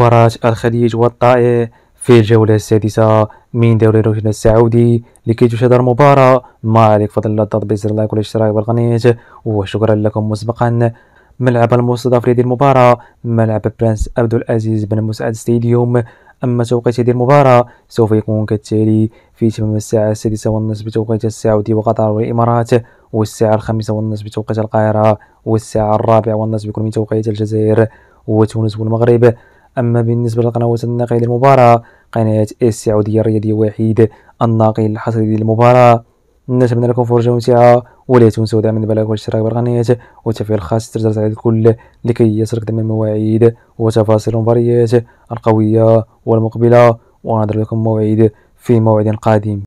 مباراة الخليج والطائع في الجولة السادسة من دوري روشن السعودي لكي تشاهد المباراة ما عليك فضل الله الضغط بزر اللايك والاشتراك والقناة وشكرا لكم مسبقا ملعب المستضاف لهذه المباراة ملعب برنس عبد العزيز بن مسعد ستاديوم أما توقيت هذه المباراة سوف يكون كالتالي في تمام الساعة السادسة والنصف بتوقيت السعودي وقطر والإمارات والساعة الخامسة والنصف بتوقيت القاهرة والساعة الرابعة والنصف بكل من توقيت الجزائر وتونس والمغرب أما بالنسبة للقنوات الناقله للمباراة قناة السعودية الرياضية وحيد الناقل الحصري للمباراة نتمنى لكم فرجة ممتعة ولا تنسوا دعم البلاغ والاشتراك بالقناة وتفعيل الخاص ترجع على الكل لكي يصلك دائما المواعيد وتفاصيل المباريات القوية والمقبلة ونضر لكم موعد في موعد قادم